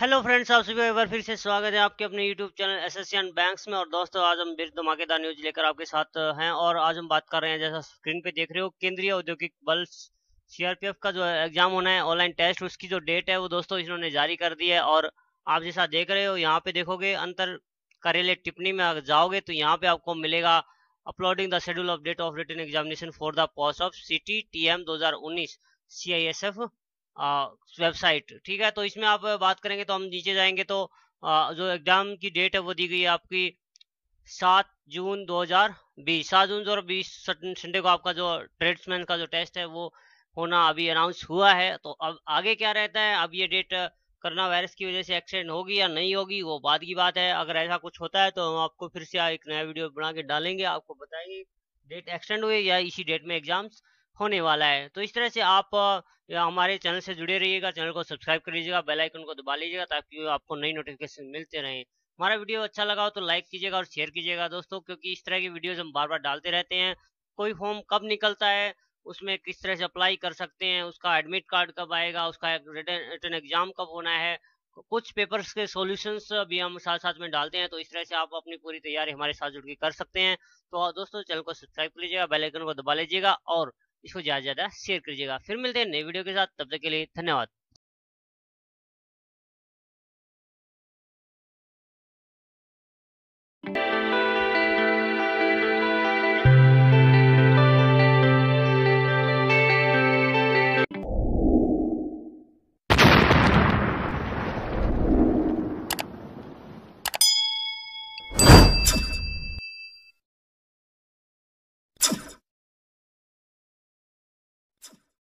hello friends आप सभी एक बार फिर से स्वागत है आपके अपने YouTube channel S S banks में और दोस्तों आज हम बिर धमाकेदार न्यूज लेकर आपके साथ हैं और आज हम बात कर रहे हैं जैसा स्क्रीन पे देख रहे हो केंद्रीय औद्योगिक बल सीआरपीएफ का जो एग्जाम होना है ऑनलाइन टेस्ट उसकी जो डेट है वो दोस्तों इन्होंने जारी कर दी है और आप जैसा देख रहे हो यहाँ पे देखोगे अंतर कार्यालय टिप्पणी में जाओगे तो यहाँ पे आपको मिलेगा uploading the schedule date of written examination for the post of city T M दो हजार उन्नीस C I S F website ठीक है तो इसमें आप बात करेंगे तो हम नीचे जाएंगे तो आ, जो एग्जाम की डेट है वो दी गई है आपकी सात जून 2020 सात जून दो संडे को आपका जो ट्रेड्समैन का जो टेस्ट है वो होना अभी अनाउंस हुआ है तो अब आगे क्या रहता है अब ये डेट करोना वायरस की वजह से एक्सटेंड होगी या नहीं होगी वो बाद की बात है अगर ऐसा कुछ होता है तो हम आपको फिर से एक नया वीडियो बना के डालेंगे आपको बताएंगे डेट एक्सटेंड हुई या इसी डेट में एग्जाम्स होने वाला है तो इस तरह से आप हमारे चैनल से जुड़े रहिएगा चैनल को सब्सक्राइब कर लीजिएगा बेल आइकन को दबा लीजिएगा ताकि आपको नई नोटिफिकेशन मिलते रहे हमारा वीडियो अच्छा लगा हो तो लाइक कीजिएगा और शेयर कीजिएगा दोस्तों क्योंकि इस तरह की वीडियोज हम बार बार डालते रहते हैं कोई फॉर्म कब निकलता है उसमें किस तरह से अप्लाई कर सकते हैं उसका एडमिट कार्ड कब आएगा उसका रिटर्न एग्जाम कब होना है कुछ पेपर्स के सॉल्यूशंस भी हम साथ साथ में डालते हैं तो इस तरह से आप अपनी पूरी तैयारी हमारे साथ जुड़ के कर सकते हैं तो दोस्तों चैनल को सब्सक्राइब कर लीजिएगा बेल आइकन को दबा लीजिएगा और इसको ज़्यादा से ज़्यादा शेयर कीजिएगा फिर मिलते हैं नई वीडियो के साथ तब तक के लिए धन्यवाद